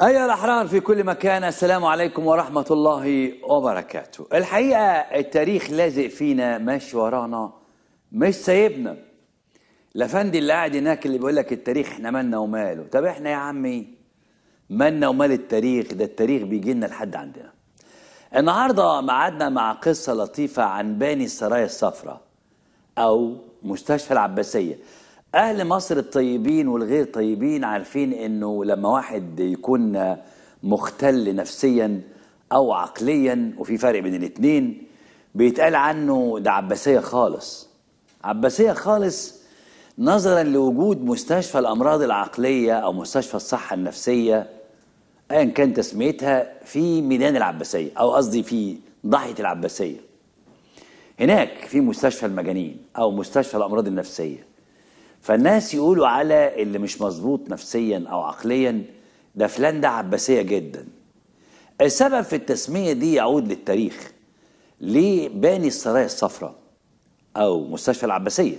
أيها الأحرار في كل مكان السلام عليكم ورحمة الله وبركاته الحقيقة التاريخ لازق فينا ماشي ورانا مش سايبنا لفندي اللي قاعد هناك اللي بيقول لك التاريخ احنا مالنا وماله طب احنا يا عمي مالنا ومال التاريخ ده التاريخ بيجي لنا لحد عندنا النهارده معادنا مع قصة لطيفة عن باني السرايا الصفراء أو مستشفى العباسية اهل مصر الطيبين والغير طيبين عارفين انه لما واحد يكون مختل نفسيا او عقليا وفي فرق بين الاثنين بيتقال عنه ده عباسيه خالص عباسيه خالص نظرا لوجود مستشفى الامراض العقليه او مستشفى الصحه النفسيه ايا كان تسميتها في ميدان العباسيه او قصدي في ضاحيه العباسيه هناك في مستشفى المجانين او مستشفى الامراض النفسيه فالناس يقولوا على اللي مش مظبوط نفسيا او عقليا ده فلان ده عباسيه جدا السبب في التسميه دي يعود للتاريخ ليه باني السرايا الصفراء او مستشفى العباسيه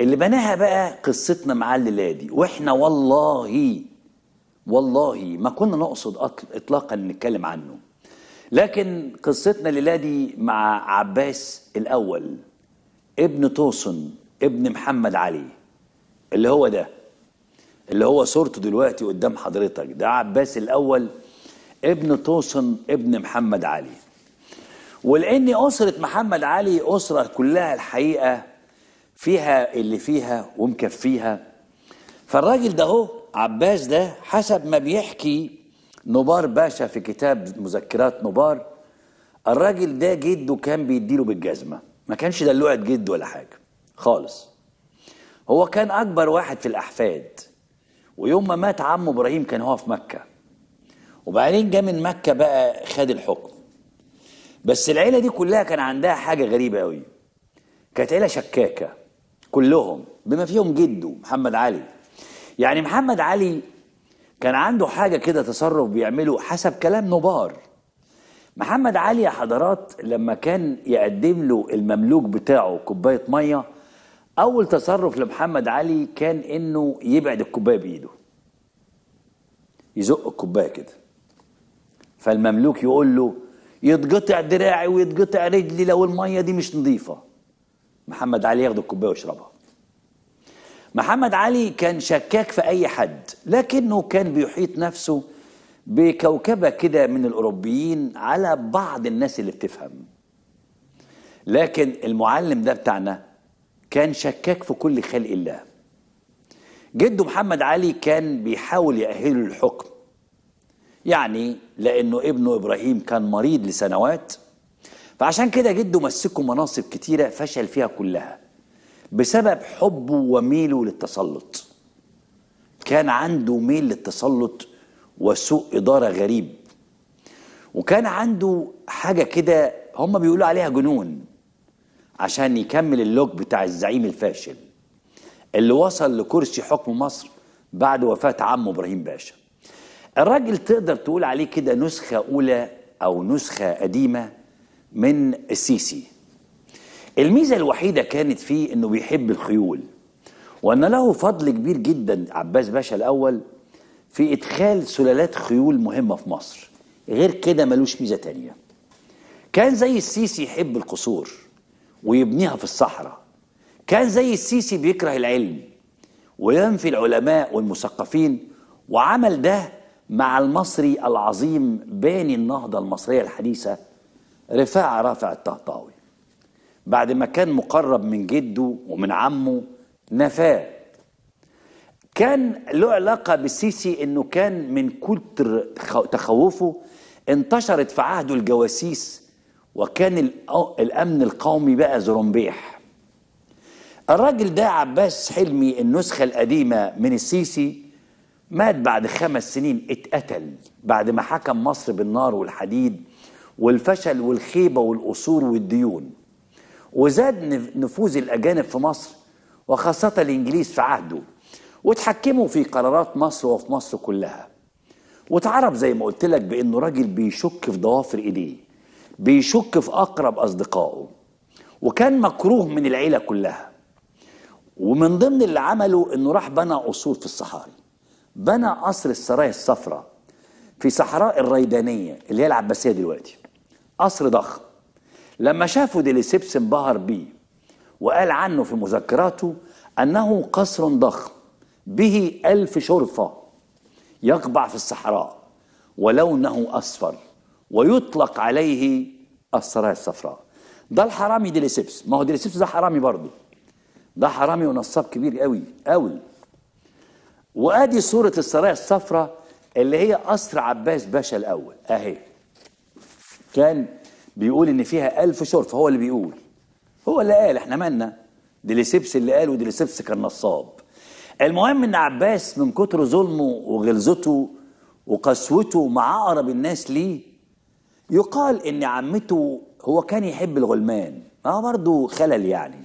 اللي بناها بقى قصتنا مع الليلادي واحنا والله والله ما كنا نقصد اطلاقا نتكلم عنه لكن قصتنا الليلادي مع عباس الاول ابن توسن ابن محمد علي اللي هو ده اللي هو صورته دلوقتي قدام حضرتك ده عباس الأول ابن توسن ابن محمد علي ولأن أسرة محمد علي أسرة كلها الحقيقة فيها اللي فيها ومكفيها فالراجل ده هو عباس ده حسب ما بيحكي نبار باشا في كتاب مذكرات نبار الراجل ده جده كان بيديله بالجزمة ما كانش دلوعة جد ولا حاجة خالص هو كان أكبر واحد في الأحفاد ويوم ما مات عمه إبراهيم كان هو في مكة وبعدين جه من مكة بقى خد الحكم بس العيلة دي كلها كان عندها حاجة غريبة قوي كانت عيلة شكاكة كلهم بما فيهم جده محمد علي يعني محمد علي كان عنده حاجة كده تصرف بيعمله حسب كلام نبار محمد علي يا حضرات لما كان يقدم له المملوك بتاعه كوباية مية اول تصرف لمحمد علي كان انه يبعد الكوبايه بايده يزق الكوبايه كده فالمملوك يقول له يتقطع دراعي ويتقطع رجلي لو الميه دي مش نظيفه محمد علي ياخد الكوبايه ويشربها محمد علي كان شكاك في اي حد لكنه كان بيحيط نفسه بكوكبه كده من الاوروبيين على بعض الناس اللي بتفهم لكن المعلم ده بتاعنا كان شكاك في كل خلق الله جده محمد علي كان بيحاول يأهله للحكم يعني لأنه ابنه إبراهيم كان مريض لسنوات فعشان كده جده مسكه مناصب كتيرة فشل فيها كلها بسبب حبه وميله للتسلط كان عنده ميل للتسلط وسوء إدارة غريب وكان عنده حاجة كده هم بيقولوا عليها جنون عشان يكمل اللوج بتاع الزعيم الفاشل اللي وصل لكرسي حكم مصر بعد وفاة عمه إبراهيم باشا الراجل تقدر تقول عليه كده نسخة أولى أو نسخة قديمة من السيسي الميزة الوحيدة كانت فيه أنه بيحب الخيول وأن له فضل كبير جدا عباس باشا الأول في إدخال سلالات خيول مهمة في مصر غير كده ملوش ميزة تانية كان زي السيسي يحب القصور ويبنيها في الصحراء كان زي السيسي بيكره العلم وينفي العلماء والمثقفين وعمل ده مع المصري العظيم باني النهضة المصرية الحديثة رفاعة رافع الطهطاوي بعد ما كان مقرب من جده ومن عمه نفاه كان له علاقة بالسيسي انه كان من كتر تخوفه انتشرت في عهده الجواسيس وكان الامن القومي بقى زرنبيح الراجل ده عباس حلمي النسخة القديمة من السيسي مات بعد خمس سنين اتقتل بعد ما حكم مصر بالنار والحديد والفشل والخيبة والقصور والديون وزاد نفوذ الأجانب في مصر وخاصة الإنجليز في عهده وتحكموا في قرارات مصر وفي مصر كلها وتعرف زي ما قلت لك بأنه راجل بيشك في ضوافر إيديه بيشك في أقرب أصدقائه وكان مكروه من العيلة كلها ومن ضمن اللي عمله أنه راح بنى قصور في الصحاري بنى قصر السرايا الصفراء في صحراء الريدانية اللي هي العباسية دلوقتي قصر ضخم لما شافه ديليسيبس انبهر بيه وقال عنه في مذكراته أنه قصر ضخم به ألف شرفة يقبع في الصحراء ولونه أصفر ويطلق عليه السرايا الصفراء ده الحرامي ديليسيبس ما هو ديليسيبس ده حرامي برضه ده حرامي ونصاب كبير قوي قوي وادي صوره السرايا الصفراء اللي هي قصر عباس باشا الاول اهي كان بيقول ان فيها ألف شرف هو اللي بيقول هو اللي قال احنا مالنا ديليسيبس اللي قال وديليسيبس كان نصاب المهم ان عباس من كتر ظلمه وغلظته وقسوته مع اقرب الناس ليه يقال ان عمته هو كان يحب الغلمان اه برضه خلل يعني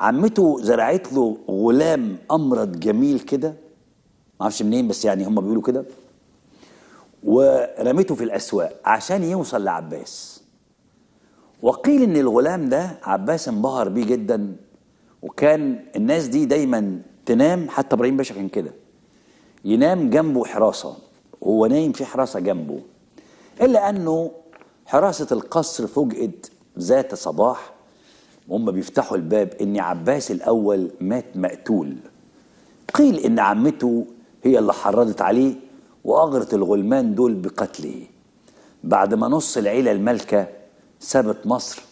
عمته زرعت له غلام امرد جميل كده ما اعرفش منين بس يعني هم بيقولوا كده ورمته في الاسواق عشان يوصل لعباس وقيل ان الغلام ده عباس انبهر بيه جدا وكان الناس دي دايما تنام حتى ابراهيم باشا كان كده ينام جنبه حراسه وهو نايم في حراسه جنبه إلا أنه حراسة القصر فوجئت ذات صباح وهم بيفتحوا الباب إن عباس الأول مات مقتول قيل إن عمته هي اللي حرضت عليه وأغرت الغلمان دول بقتله بعد ما نص العيلة المالكة سابت مصر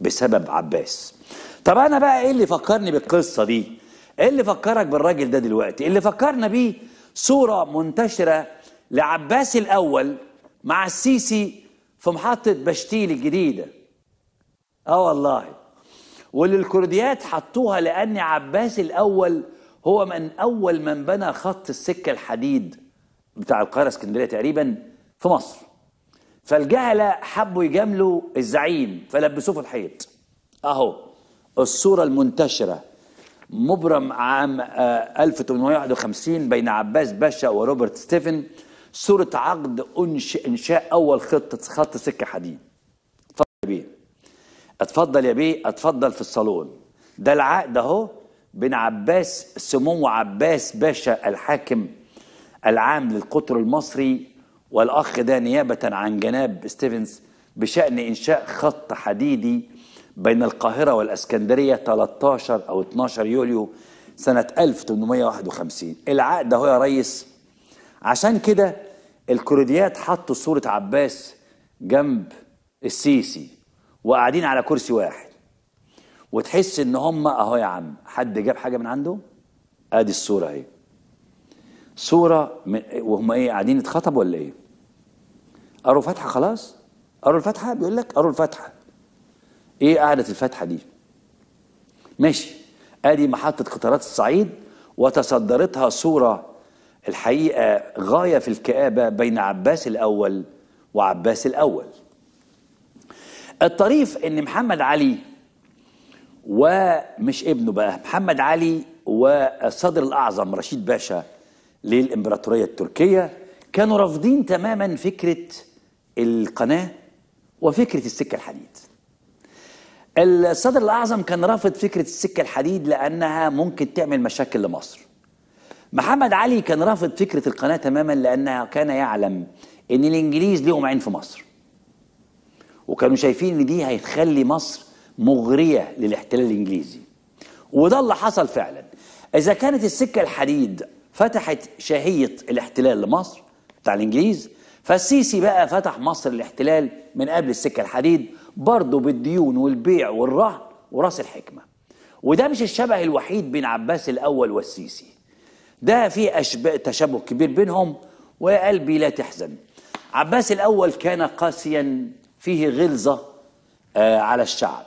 بسبب عباس طب أنا بقى إيه اللي فكرني بالقصة دي إيه اللي فكرك بالراجل ده دلوقتي اللي فكرنا بيه صورة منتشرة لعباس الأول مع السيسي في محطة بشتيل الجديدة اه والله واللي الكرديات حطوها لأن عباس الأول هو من أول من بنى خط السكة الحديد بتاع القاهرة اسكندرية تقريبا في مصر فالجهلة حبوا يجاملوا الزعيم فلبسوه في الحيط أهو الصورة المنتشرة مبرم عام 1851 آه، بين عباس باشا وروبرت ستيفن صورة عقد أنش إنشاء أول خطة خط سكة حديد اتفضل يا بيه اتفضل يا بيه اتفضل في الصالون ده العقد أهو بين عباس سمو عباس باشا الحاكم العام للقطر المصري والأخ ده نيابة عن جناب ستيفنز بشأن إنشاء خط حديدي بين القاهرة والأسكندرية 13 أو 12 يوليو سنة 1851 العقد أهو يا ريس عشان كده الكرديات حطوا صورة عباس جنب السيسي وقاعدين على كرسي واحد وتحس ان هم اهو يا عم حد جاب حاجه من عنده ادي الصوره اهي صوره من وهم ايه قاعدين اتخطبوا ولا ايه قروا فاتحه خلاص قروا الفاتحه بيقول لك قروا الفاتحه ايه قعده الفاتحه دي ماشي ادي محطه قطارات الصعيد وتصدرتها صوره الحقيقة غاية في الكآبة بين عباس الأول وعباس الأول الطريف ان محمد علي ومش ابنه بقى محمد علي والصدر الأعظم رشيد باشا للإمبراطورية التركية كانوا رافضين تماما فكرة القناة وفكرة السكة الحديد الصدر الأعظم كان رافض فكرة السكة الحديد لأنها ممكن تعمل مشاكل لمصر محمد علي كان رافض فكرة القناة تماما لأنها كان يعلم إن الإنجليز لهم عين في مصر وكانوا شايفين إن دي هيخلي مصر مغرية للاحتلال الإنجليزي وده اللي حصل فعلا إذا كانت السكة الحديد فتحت شهية الاحتلال لمصر بتاع الإنجليز فالسيسي بقى فتح مصر الاحتلال من قبل السكة الحديد برضه بالديون والبيع والرهن وراس الحكمة وده مش الشبه الوحيد بين عباس الأول والسيسي ده في تشابه كبير بينهم ويا قلبي لا تحزن عباس الأول كان قاسيا فيه غلظة آه، على الشعب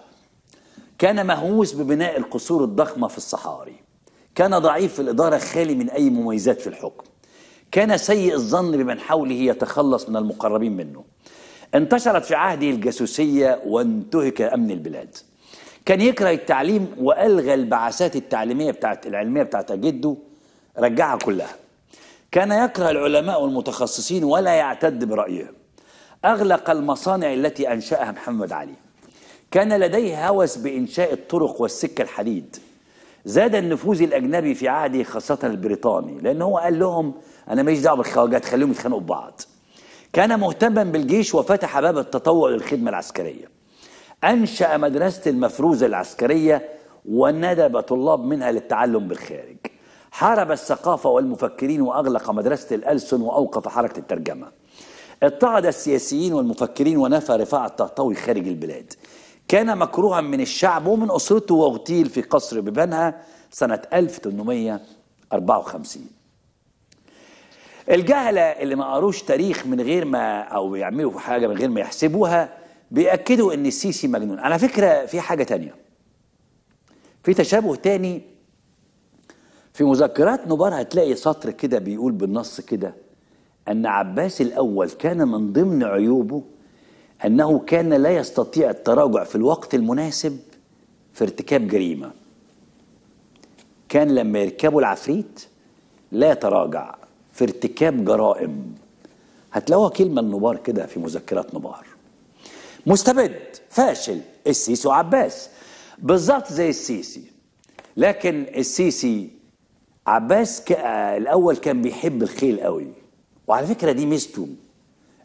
كان مهووس ببناء القصور الضخمة في الصحاري كان ضعيف في الإدارة خالي من أي مميزات في الحكم كان سيء الظن بمن حوله يتخلص من المقربين منه انتشرت في عهده الجاسوسية وانتهك أمن البلاد كان يكره التعليم وألغى البعثات التعليمية بتاعت العلمية بتاعت جده رجعها كلها كان يكره العلماء والمتخصصين ولا يعتد برأيهم أغلق المصانع التي أنشأها محمد علي كان لديه هوس بإنشاء الطرق والسكة الحديد زاد النفوذ الأجنبي في عهده خاصة البريطاني لأن هو قال لهم أنا ماليش دعوة بالخواجات خليهم يتخانقوا ببعض كان مهتما بالجيش وفتح باب التطوع للخدمة العسكرية أنشأ مدرسة المفروزة العسكرية وندب طلاب منها للتعلم بالخارج حارب الثقافة والمفكرين وأغلق مدرسة الألسن وأوقف حركة الترجمة اضطهد السياسيين والمفكرين ونفى رفاعة الطهطاوي خارج البلاد كان مكروها من الشعب ومن أسرته واغتيل في قصر ببنها سنة 1854 الجهلة اللي ما قروش تاريخ من غير ما أو يعملوا حاجة من غير ما يحسبوها بيأكدوا إن السيسي مجنون على فكرة في حاجة تانية في تشابه تاني في مذكرات نبار هتلاقي سطر كده بيقول بالنص كده أن عباس الأول كان من ضمن عيوبه أنه كان لا يستطيع التراجع في الوقت المناسب في ارتكاب جريمة كان لما يركبوا العفريت لا يتراجع في ارتكاب جرائم هتلاقوها كلمة نبار كده في مذكرات نبار مستبد فاشل السيسي وعباس بالظبط زي السيسي لكن السيسي عباس الاول كان بيحب الخيل قوي وعلى فكره دي ميزته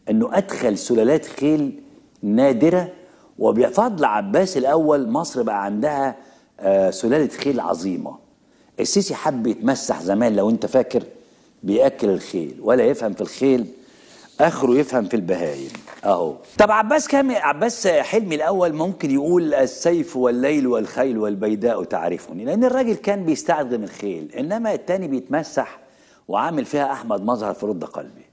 انه ادخل سلالات خيل نادره وبفضل عباس الاول مصر بقى عندها آه، سلاله خيل عظيمه السيسي حب يتمسح زمان لو انت فاكر بياكل الخيل ولا يفهم في الخيل اخره يفهم في البهايم اهو طب عباس كام عباس حلمي الاول ممكن يقول السيف والليل والخيل والبيداء تعرفني لان الراجل كان بيستخدم الخيل انما التاني بيتمسح وعامل فيها احمد مظهر في رد قلبي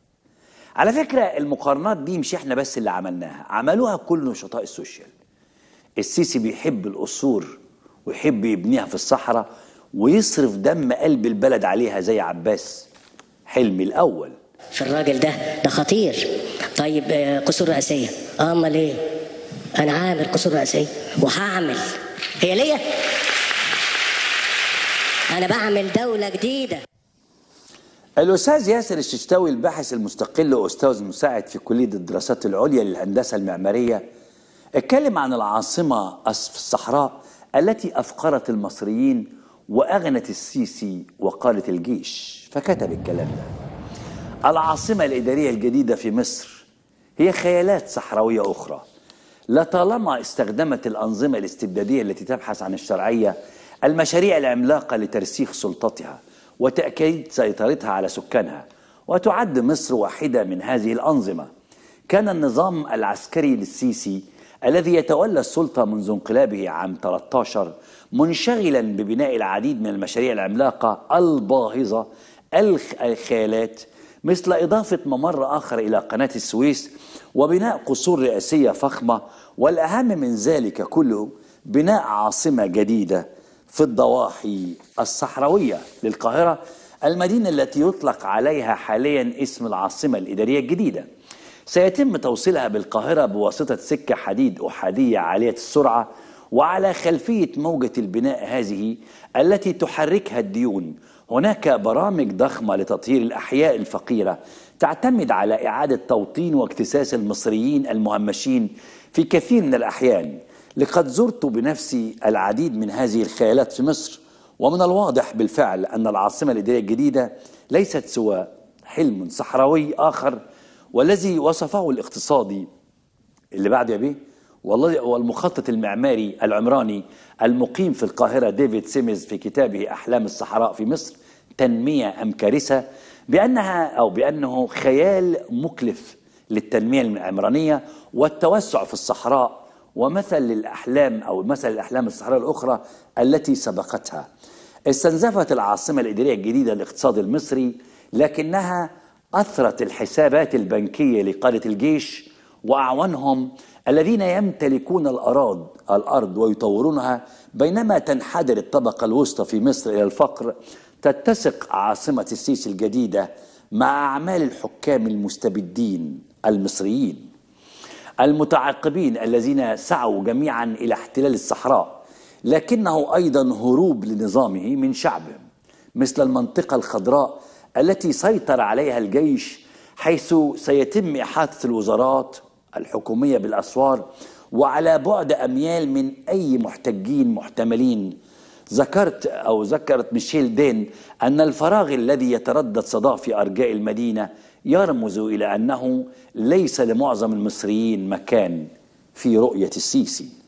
على فكره المقارنات دي مش احنا بس اللي عملناها عملوها كل نشطاء السوشيال السيسي بيحب القصور ويحب يبنيها في الصحراء ويصرف دم قلب البلد عليها زي عباس حلمي الاول في الراجل ده ده خطير طيب آه، قصور رئاسيه اه امال ايه انا عامل قصور رئاسيه وهعمل هي ليا انا بعمل دوله جديده الأستاذ ياسر الششتاوي الباحث المستقل وأستاذ مساعد في كلية الدراسات العليا للهندسة المعمارية اتكلم عن العاصمة أسف الصحراء التي أفقرت المصريين وأغنت السيسي وقالت الجيش فكتب الكلام ده العاصمة الإدارية الجديدة في مصر هي خيالات صحراوية أخرى لطالما استخدمت الأنظمة الاستبدادية التي تبحث عن الشرعية المشاريع العملاقة لترسيخ سلطتها وتأكيد سيطرتها على سكانها وتعد مصر واحدة من هذه الأنظمة كان النظام العسكري للسيسي الذي يتولى السلطة منذ انقلابه عام 13 منشغلا ببناء العديد من المشاريع العملاقة الباهظة الخيالات مثل إضافة ممر آخر إلى قناة السويس وبناء قصور رئاسية فخمة والأهم من ذلك كله بناء عاصمة جديدة في الضواحي الصحراوية للقاهرة المدينة التي يطلق عليها حاليا اسم العاصمة الإدارية الجديدة سيتم توصيلها بالقاهرة بواسطة سكة حديد أحادية عالية السرعة وعلى خلفية موجة البناء هذه التي تحركها الديون هناك برامج ضخمة لتطهير الأحياء الفقيرة تعتمد على إعادة توطين واكتساس المصريين المهمشين في كثير من الأحيان لقد زرت بنفسي العديد من هذه الخيالات في مصر ومن الواضح بالفعل أن العاصمة الإدارية الجديدة ليست سوى حلم صحراوي آخر والذي وصفه الاقتصادي اللي بعد يا بيه والله والمخطط المعماري العمراني المقيم في القاهرة ديفيد سيميز في كتابه أحلام الصحراء في مصر تنمية أم كارثة بأنها أو بأنه خيال مكلف للتنمية العمرانية والتوسع في الصحراء ومثل للأحلام أو مثل الأحلام الصحراء الأخرى التي سبقتها استنزفت العاصمة الإدارية الجديدة الاقتصاد المصري لكنها أثرت الحسابات البنكية لقادة الجيش وأعوانهم الذين يمتلكون الأراض الأرض ويطورونها بينما تنحدر الطبقة الوسطى في مصر إلى الفقر تتسق عاصمة السيسي الجديدة مع أعمال الحكام المستبدين المصريين المتعاقبين الذين سعوا جميعا إلى احتلال الصحراء لكنه أيضا هروب لنظامه من شعبه مثل المنطقة الخضراء التي سيطر عليها الجيش حيث سيتم إحاطة الوزارات الحكومية بالأسوار وعلى بعد أميال من أي محتجين محتملين ذكرت أو ذكرت ميشيل دين أن الفراغ الذي يتردد صداه في أرجاء المدينة يرمز إلى أنه ليس لمعظم المصريين مكان في رؤية السيسي